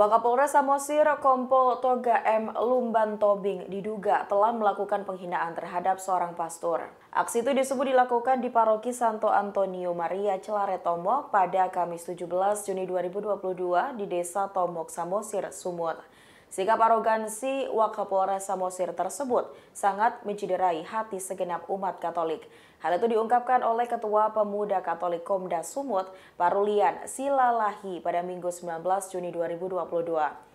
Wakapolres Samosir Kompol Toga M. Lumban Tobing diduga telah melakukan penghinaan terhadap seorang pastor. Aksi itu disebut dilakukan di Paroki Santo Antonio Maria Celare Tomok pada Kamis 17 Juni 2022 di Desa Tomok Samosir, Sumut. Sikap arogansi Wakapolres Samosir tersebut sangat menciderai hati segenap umat Katolik. Hal itu diungkapkan oleh Ketua Pemuda Katolik Komda Sumut, Parulian Silalahi pada Minggu 19 Juni 2022.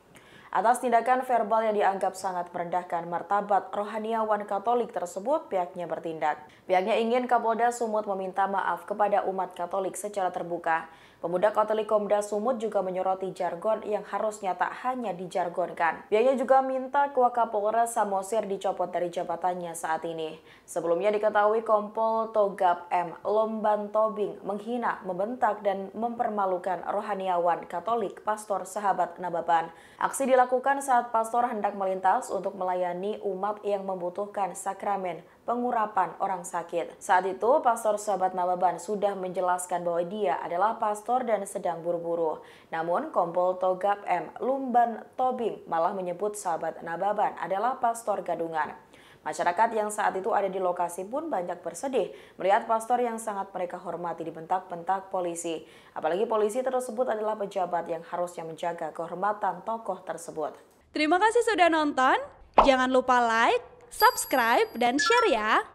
Atas tindakan verbal yang dianggap sangat merendahkan martabat rohaniawan Katolik tersebut, pihaknya bertindak. Pihaknya ingin Kapolda Sumut meminta maaf kepada umat Katolik secara terbuka. Pemuda Katolik Komda Sumut juga menyoroti jargon yang harusnya tak hanya dijargonkan. Pihaknya juga minta Wakapolres Samosir dicopot dari jabatannya saat ini. Sebelumnya diketahui Kompol Togap M. Lomban Tobing menghina, membentak, dan mempermalukan rohaniawan Katolik Pastor Sahabat Nababan. Aksi dilakukan dilakukan saat pastor hendak melintas untuk melayani umat yang membutuhkan sakramen pengurapan orang sakit. Saat itu, Pastor Sahabat Nababan sudah menjelaskan bahwa dia adalah pastor dan sedang buru-buru. Namun, Kompol Togap M. Lumban Tobing malah menyebut Sahabat Nababan adalah pastor gadungan. Masyarakat yang saat itu ada di lokasi pun banyak bersedih melihat pastor yang sangat mereka hormati dibentak-bentak polisi. Apalagi polisi tersebut adalah pejabat yang harusnya menjaga kehormatan tokoh tersebut. Terima kasih sudah nonton. Jangan lupa like, subscribe, dan share ya.